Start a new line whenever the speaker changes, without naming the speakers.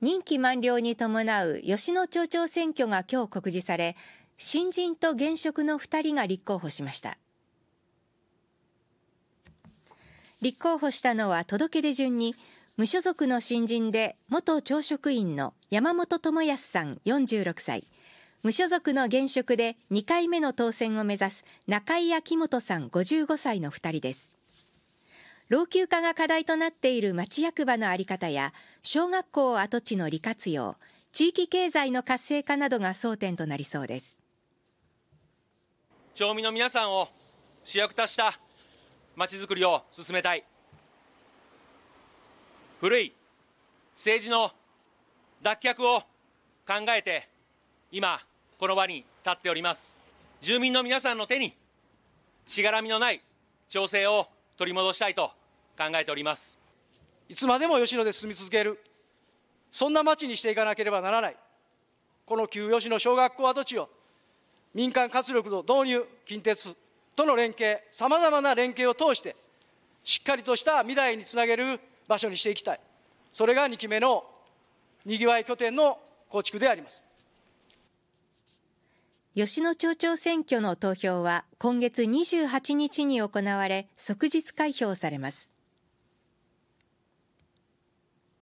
任期満了に伴う吉野町長選挙が今日告示され、新人と現職の2人が立候補しました。立候補したのは届け出順に、無所属の新人で元町職員の山本智康さん46歳、無所属の現職で2回目の当選を目指す中井明元さん55歳の2人です。老朽化が課題となっている町役場の在り方や小学校跡地の利活用地域経済の活性化などが争点となりそうです
町民の皆さんを主役とした町づくりを進めたい古い政治の脱却を考えて今この場に立っております住民の皆さんの手にしがらみのない調整を取り戻したいと考えております
いつまでも吉野で住み続けるそんな町にしていかなければならないこの旧吉野小学校跡地を民間活力の導入近鉄との連携さまざまな連携を通してしっかりとした未来につなげる場所にしていきたいそれが2期目のにぎわい拠点の構築であります
吉野町長選挙の投票は今月28日に行われ即日開票されます